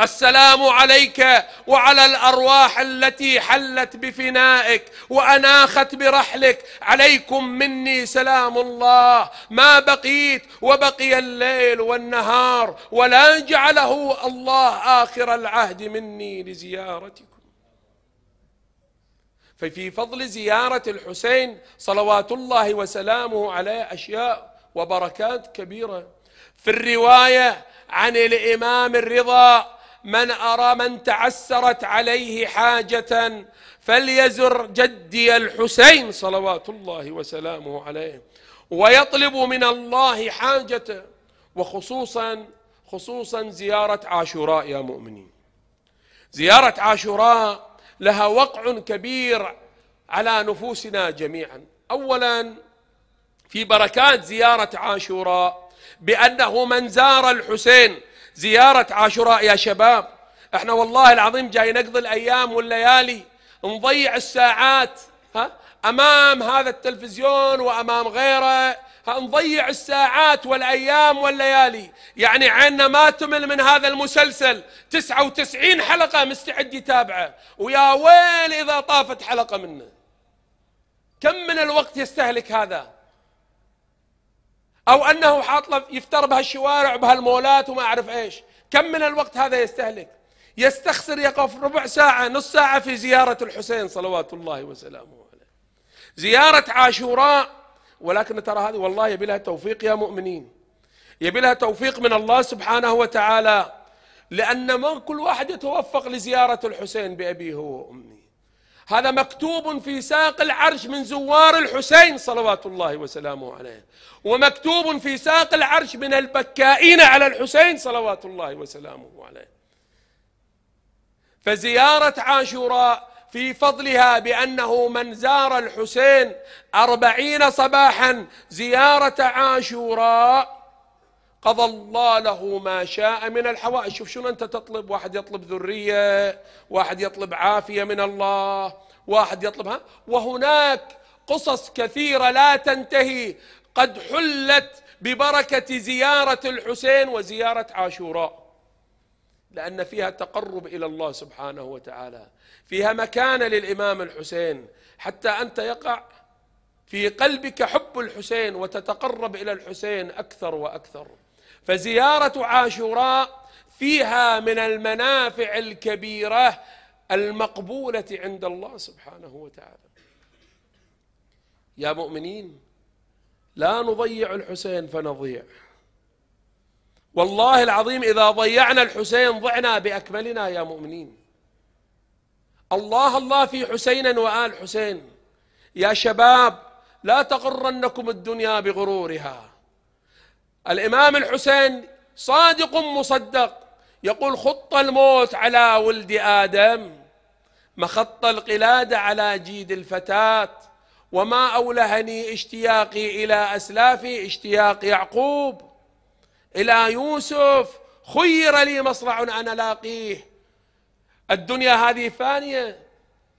[SPEAKER 2] السلام عليك وعلى الارواح التي حلت بفنائك واناخت برحلك عليكم مني سلام الله ما بقيت وبقي الليل والنهار ولا جعله الله اخر العهد مني لزيارتكم ففي فضل زياره الحسين صلوات الله وسلامه عليه اشياء وبركات كبيره في الروايه عن الامام الرضا من أرى من تعسرت عليه حاجة فليزر جدي الحسين صلوات الله وسلامه عليه ويطلب من الله حاجته وخصوصا خصوصا زيارة عاشوراء يا مؤمنين زيارة عاشوراء لها وقع كبير على نفوسنا جميعا أولا في بركات زيارة عاشوراء بأنه من زار الحسين زيارة عاشوراء يا شباب احنا والله العظيم جاي نقضي الأيام والليالي نضيع الساعات ها أمام هذا التلفزيون وأمام غيره ها نضيع الساعات والأيام والليالي يعني عنا ما تمل من هذا المسلسل 99 حلقة مستعد يتابعه ويا ويل إذا طافت حلقة منه كم من الوقت يستهلك هذا او انه حاط يفتر بهالشوارع بهالمولات وما اعرف ايش كم من الوقت هذا يستهلك يستخسر يقف ربع ساعة نص ساعة في زيارة الحسين صلوات الله وسلامه عليه زيارة عاشوراء ولكن ترى هذه والله يبي لها توفيق يا مؤمنين يبي لها توفيق من الله سبحانه وتعالى لأن من كل واحد يتوفق لزيارة الحسين بأبيه وأمه هذا مكتوب في ساق العرش من زوار الحسين صلوات الله وسلامه عليه ومكتوب في ساق العرش من البكائين على الحسين صلوات الله وسلامه عليه فزيارة عاشوراء في فضلها بأنه من زار الحسين أربعين صباحا زيارة عاشوراء قضى الله له ما شاء من الحوائج شوف شنو أنت تطلب واحد يطلب ذرية واحد يطلب عافية من الله واحد يطلبها وهناك قصص كثيرة لا تنتهي قد حلت ببركة زيارة الحسين وزيارة عاشوراء لأن فيها تقرب إلى الله سبحانه وتعالى فيها مكانة للإمام الحسين حتى أنت يقع في قلبك حب الحسين وتتقرب إلى الحسين أكثر وأكثر فزيارة عاشوراء فيها من المنافع الكبيرة المقبولة عند الله سبحانه وتعالى يا مؤمنين لا نضيع الحسين فنضيع والله العظيم إذا ضيعنا الحسين ضعنا بأكملنا يا مؤمنين الله الله في حسين وآل حسين يا شباب لا تغرنكم الدنيا بغرورها الإمام الحسين صادق مصدق يقول خط الموت على ولد آدم مخط القلادة على جيد الفتاة وما أولهني اشتياقي إلى أسلافي اشتياق يعقوب إلى يوسف خير لي مصرع أنا لاقيه الدنيا هذه فانية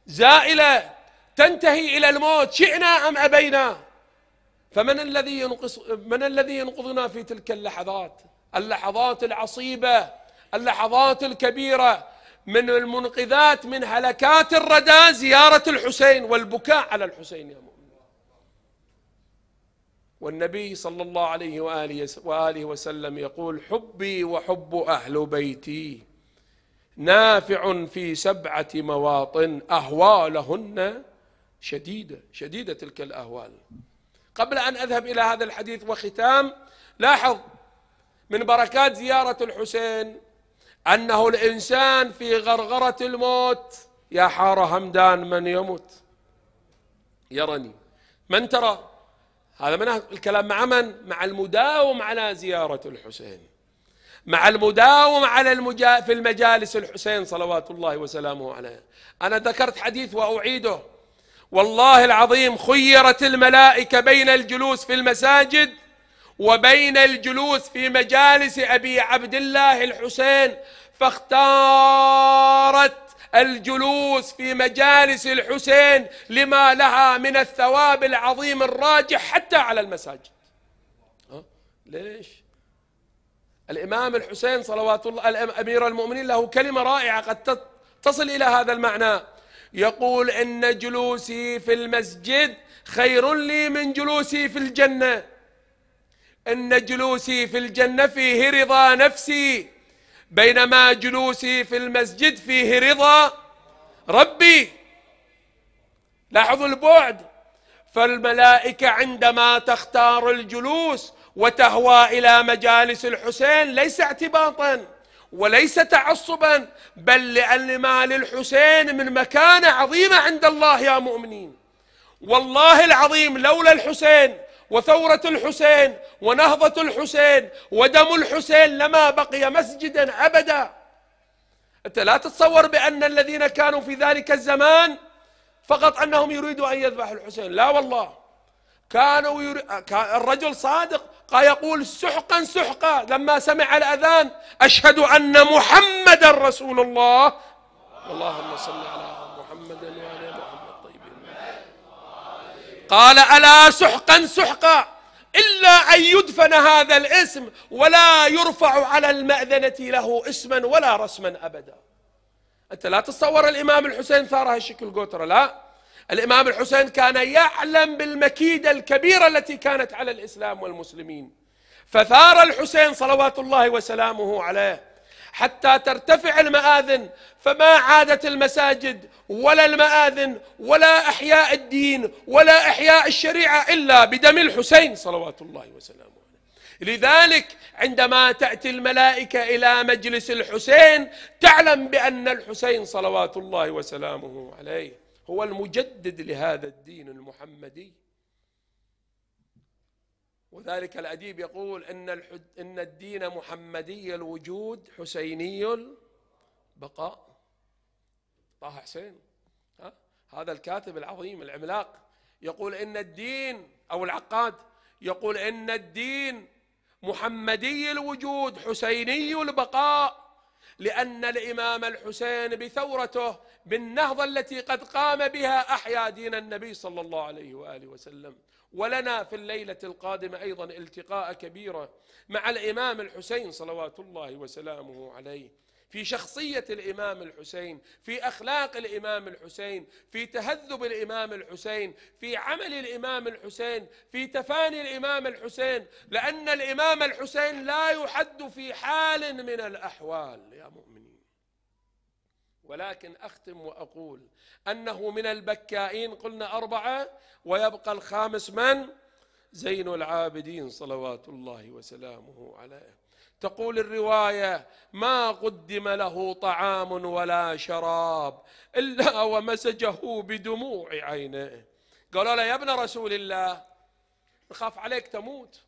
[SPEAKER 2] زائلة تنتهي إلى الموت شئنا أم أبينا فمن الذي ينقص من الذي ينقذنا في تلك اللحظات اللحظات العصيبة اللحظات الكبيرة من المنقذات من هلكات الردى زيارة الحسين والبكاء على الحسين يا مؤمن والنبي صلى الله عليه وآله, وآله وسلم يقول حبي وحب أهل بيتي نافع في سبعة مواطن أهوالهن شديدة شديدة تلك الأهوال قبل ان اذهب الى هذا الحديث وختام لاحظ من بركات زياره الحسين انه الانسان في غرغره الموت يا حار همدان من يموت يرني من ترى هذا من الكلام مع من مع المداوم على زياره الحسين مع المداوم على المجا في المجالس الحسين صلوات الله وسلامه عليه أنا ذكرت حديث وأعيده والله العظيم خيرت الملائكة بين الجلوس في المساجد وبين الجلوس في مجالس أبي عبد الله الحسين فاختارت الجلوس في مجالس الحسين لما لها من الثواب العظيم الراجح حتى على المساجد أه؟ ليش الإمام الحسين صلوات الله أمير المؤمنين له كلمة رائعة قد تصل إلى هذا المعنى يقول إن جلوسي في المسجد خير لي من جلوسي في الجنة إن جلوسي في الجنة فيه رضا نفسي بينما جلوسي في المسجد فيه رضا ربي لاحظوا البعد فالملائكة عندما تختار الجلوس وتهوى إلى مجالس الحسين ليس اعتباطاً وليس تعصبا بل لأن ما للحسين من مكانة عظيمة عند الله يا مؤمنين والله العظيم لولا الحسين وثورة الحسين ونهضة الحسين ودم الحسين لما بقي مسجدا أبدا أنت لا تتصور بأن الذين كانوا في ذلك الزمان فقط أنهم يريدوا أن يذبحوا الحسين لا والله كانوا ير... الرجل صادق قال يقول سحقا سحقا لما سمع الأذان أشهد أن محمدا رسول الله اللهم صل على محمد وعلى محمد طيبين قال ألا سحقا سحقا إلا أن يدفن هذا الاسم ولا يرفع على المأذنة له اسما ولا رسما أبدا أنت لا تتصور الإمام الحسين ثار هالشكل قوترة لا الإمام الحسين كان يعلم بالمكيدة الكبيرة التي كانت على الإسلام والمسلمين فثار الحسين صلوات الله وسلامه عليه حتى ترتفع المآذن فما عادت المساجد ولا المآذن ولا أحياء الدين ولا أحياء الشريعة إلا بدم الحسين صلوات الله وسلامه عليه. لذلك عندما تأتي الملائكة إلى مجلس الحسين تعلم بأن الحسين صلوات الله وسلامه عليه هو المجدد لهذا الدين المحمدي وذلك الأديب يقول إن, الحد إن الدين محمدي الوجود حسيني البقاء طه حسين ها؟ هذا الكاتب العظيم العملاق يقول إن الدين أو العقاد يقول إن الدين محمدي الوجود حسيني البقاء لأن الإمام الحسين بثورته بالنهضة التي قد قام بها أحيا دين النبي صلى الله عليه وآله وسلم ولنا في الليلة القادمة أيضا التقاء كبيرة مع الإمام الحسين صلوات الله وسلامه عليه في شخصية الإمام الحسين في أخلاق الإمام الحسين في تهذب الإمام الحسين في عمل الإمام الحسين في تفاني الإمام الحسين لأن الإمام الحسين لا يحد في حال من الأحوال يا مؤمنين ولكن أختم وأقول أنه من البكائين قلنا أربعة ويبقى الخامس من؟ زين العابدين صلوات الله وسلامه عليه تقول الروايه ما قدم له طعام ولا شراب الا ومسجه بدموع عينه قالوا له يا ابن رسول الله نخاف عليك تموت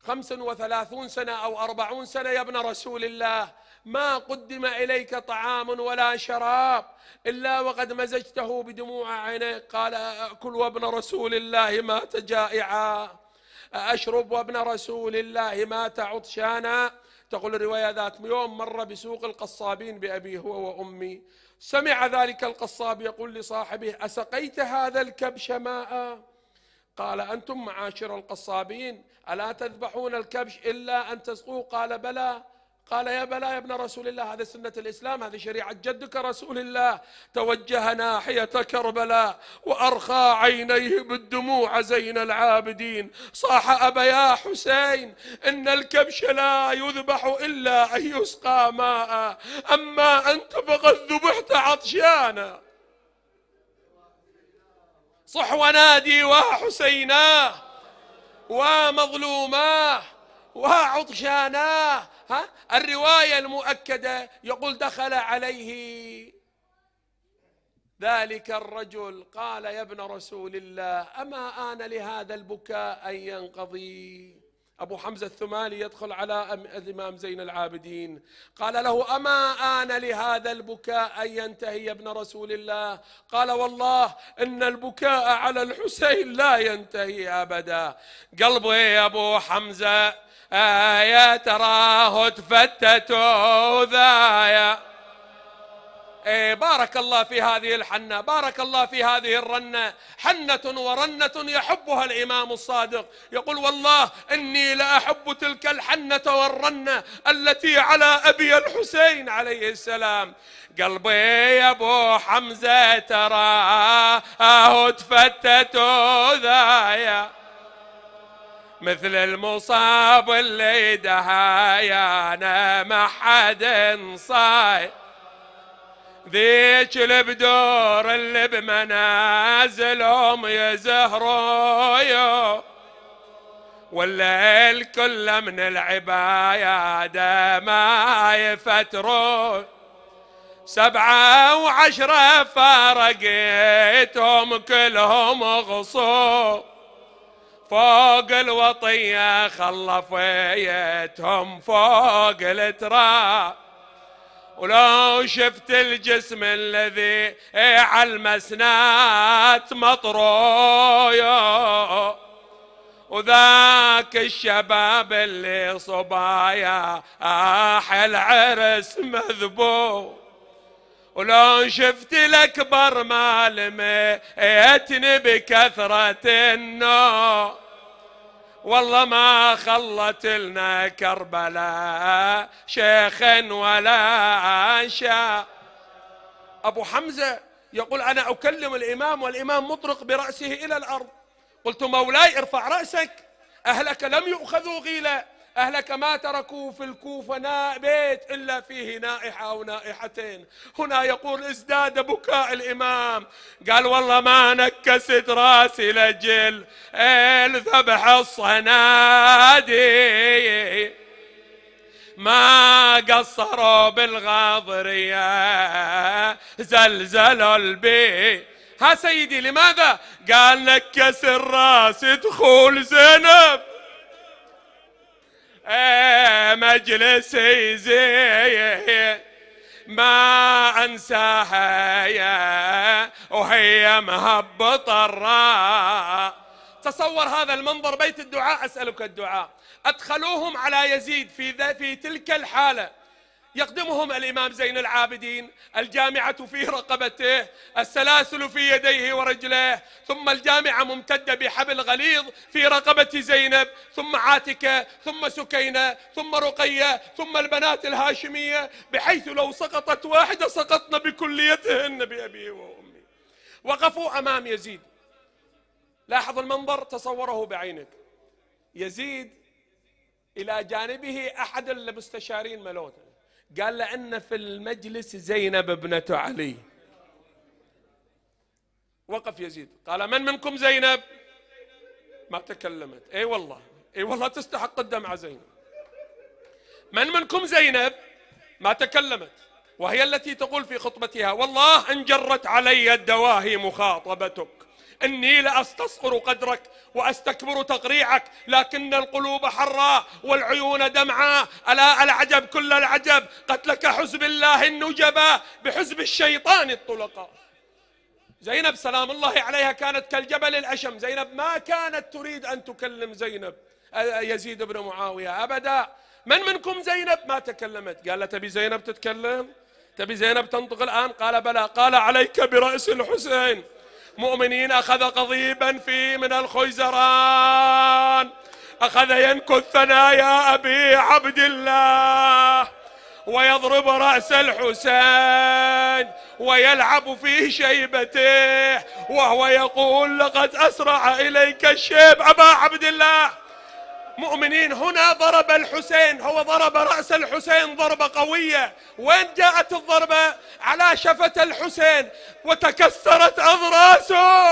[SPEAKER 2] خمس وثلاثون سنة أو أربعون سنة يا ابن رسول الله ما قدم إليك طعام ولا شراب إلا وقد مزجته بدموع عينه قال أكل وابن رسول الله مات جائعا أشرب وابن رسول الله مات عطشانا تقول الرواية ذات يوم مر بسوق القصابين بأبي هو وأمي سمع ذلك القصاب يقول لصاحبه أسقيت هذا الكبش ماء قال أنتم معاشر القصابين ألا تذبحون الكبش إلا أن تسقوه قال بلى قال يا بلى يا ابن رسول الله هذه سنة الإسلام هذه شريعة جدك رسول الله توجه ناحية كربلاء وأرخى عينيه بالدموع زين العابدين صاح أبا يا حسين إن الكبش لا يذبح إلا أن يسقى ماء أما أنت فقد ذبحت عطشانا صح ونادي وحسيناه ومظلوماه وعطشاناه ها الرواية المؤكدة يقول دخل عليه ذلك الرجل قال يا ابن رسول الله أما آن لهذا البكاء أن ينقضي أبو حمزة الثمالي يدخل على الإمام زين العابدين قال له أما آن لهذا البكاء أن ينتهي يا ابن رسول الله قال والله إن البكاء على الحسين لا ينتهي أبدا قلبه يا أبو حمزة يا آية تراه تفتتوا وذايا إيه بارك الله في هذه الحنة بارك الله في هذه الرنة حنة ورنة يحبها الإمام الصادق يقول والله إني لأحب تلك الحنة والرنة التي على أبي الحسين عليه السلام قلبي يا أبو حمزة تراه تفتت وذايا مثل المصاب اللي دهايانا ما حد انصاي ذيك البدور اللي بمنازلهم يزهروا والليل كله من العباية ما يفترون سبعة وعشرة فارقيتهم كلهم غصوب فوق الوطية خلفيتهم فوق التراب ولو شفت الجسم الذي على المسنات مطرويا وذاك الشباب اللي صبايا آح العرس مذبوح ولو شفت الاكبر ما لميتني بكثرة النوم والله ما خلت لنا كربلاء شيخا ولا عشاء ابو حمزه يقول انا اكلم الامام والامام مطرق براسه الى الارض قلت مولاي ارفع راسك اهلك لم يؤخذوا غيلا أهلك ما تركوا في الكوفة بيت إلا فيه نائحة أو نائحتين هنا يقول ازداد بكاء الإمام قال والله ما نكست راسي لجل الذبح الصنادي ما قصروا بالغاضرية زلزلوا البيت ها سيدي لماذا قال نكس الراس دخول زينب
[SPEAKER 1] مجلسي زين ما انساها يا وهي مهبط الراء
[SPEAKER 2] تصور هذا المنظر بيت الدعاء اسالك الدعاء ادخلوهم على يزيد في في تلك الحاله يقدمهم الإمام زين العابدين الجامعة في رقبته السلاسل في يديه ورجليه ثم الجامعة ممتدة بحبل غليظ في رقبة زينب ثم عاتكة ثم سكينة ثم رقية ثم البنات الهاشمية بحيث لو سقطت واحدة سقطنا بكليتهن بأبي وأمي وقفوا أمام يزيد لاحظ المنظر تصوره بعينك يزيد إلى جانبه أحد المستشارين ملوته قال لأن في المجلس زينب ابنة علي وقف يزيد قال من منكم زينب ما تكلمت اي والله اي والله تستحق الدمعة زينب من منكم زينب ما تكلمت وهي التي تقول في خطبتها والله ان جرت علي الدواهي مخاطبتك إني لأستصغر قدرك وأستكبر تقريعك لكن القلوب حراء والعيون دمعاء ألا العجب كل العجب قتلك حزب الله النجبة بحزب الشيطان الطلقاء زينب سلام الله عليها كانت كالجبل الأشم زينب ما كانت تريد أن تكلم زينب يزيد بن معاوية أبدا من منكم زينب ما تكلمت قال لها تبي زينب تتكلم تبي زينب تنطق الآن قال بلى قال عليك برأس الحسين مؤمنين أخذ قضيبا في من الخيزران أخذ ينكث ثنايا أبي عبد الله ويضرب رأس الحسين ويلعب فيه شيبته وهو يقول لقد أسرع إليك الشيب أبا عبد الله مؤمنين هنا ضرب الحسين هو ضرب رأس الحسين ضربة قوية وين جاءت الضربة على شفة الحسين وتكسرت أضراسه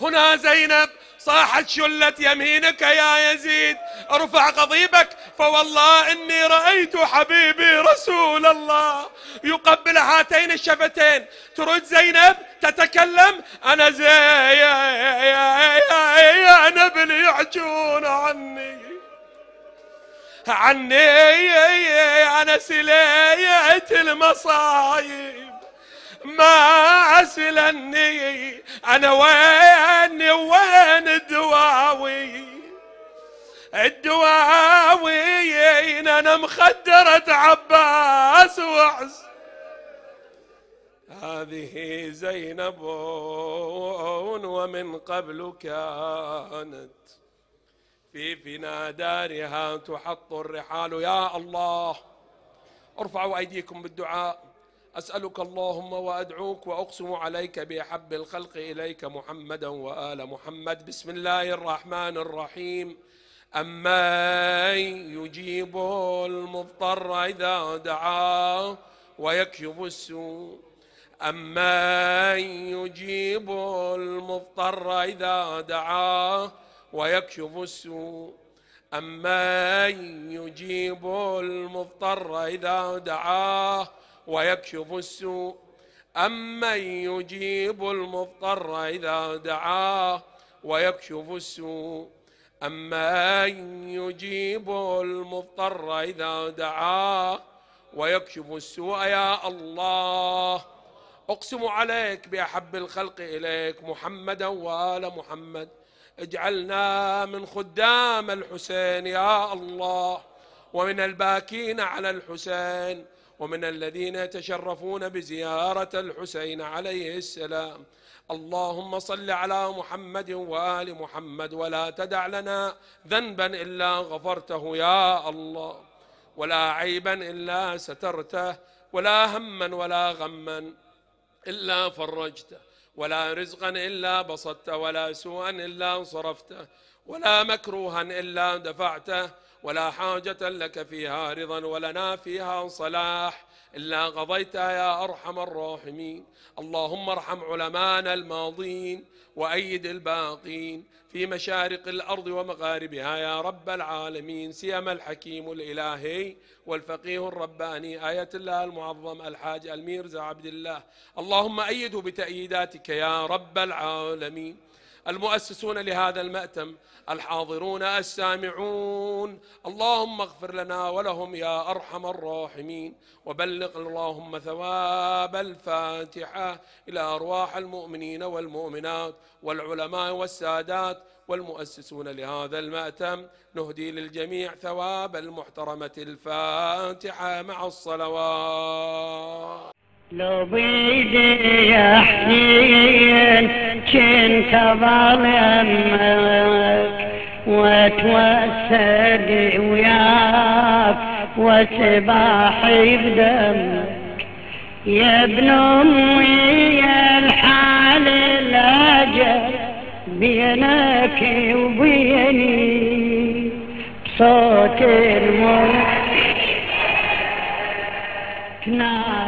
[SPEAKER 2] هنا زينب صاحت شلت يمينك يا يزيد ارفع قضيبك فوالله إني رأيت حبيبي رسول الله يقبل هاتين الشفتين ترد زينب تتكلم أنا زي يا نبل يحجون عني عني أنا سليت المصايب ما أسلني أنا وين وين الدواوي الدواوي أنا مخدرة عباس وعز هذه زينب ومن قبل كانت في فنا دارها تحط الرحال يا الله ارفعوا أيديكم بالدعاء أسألك اللهم وأدعوك وأقسم عليك بأحب الخلق إليك محمدا وآل محمد بسم الله الرحمن الرحيم أمن يجيب المضطر إذا دعاه ويكشف السوء أمن يجيب المضطر إذا دعاه ويكشف السوء أمن يجيب المضطر إذا دعاه ويكشف السوء أمن يجيب المضطر إذا دعاه ويكشف السوء أمن يجيب المضطر إذا دعاه ويكشف السوء يا الله أقسم عليك بأحب الخلق إليك محمدا وآل محمد اجعلنا من خدام الحسين يا الله ومن الباكين على الحسين ومن الذين يتشرفون بزيارة الحسين عليه السلام اللهم صل على محمد وآل محمد ولا تدع لنا ذنبا إلا غفرته يا الله ولا عيبا إلا سترته ولا هما ولا غما إلا فرجته ولا رزقا إلا بسطته ولا سوءا إلا صرفته ولا مكروها إلا دفعته ولا حاجة لك فيها رضا ولنا فيها صلاح إلا قضيتها يا أرحم الراحمين اللهم ارحم علمانا الماضين وأيد الباقين في مشارق الأرض ومغاربها يا رب العالمين سيما الحكيم الإلهي والفقيه الرباني آية الله المعظم الحاج الميرزا عبد الله اللهم أيده بتأييداتك يا رب العالمين المؤسسون لهذا المأتم الحاضرون السامعون اللهم اغفر لنا ولهم يا أرحم الراحمين وبلغ اللهم ثواب الفاتحة إلى أرواح المؤمنين والمؤمنات والعلماء والسادات والمؤسسون لهذا المأتم نهدي للجميع ثواب المحترمة الفاتحة مع الصلوات
[SPEAKER 1] لو بيدي احزين كنت اظلمك واتوسد وياك وسباحي بدمك يا ابن امي يا الحال الاجل بينك وبيني صوت الموت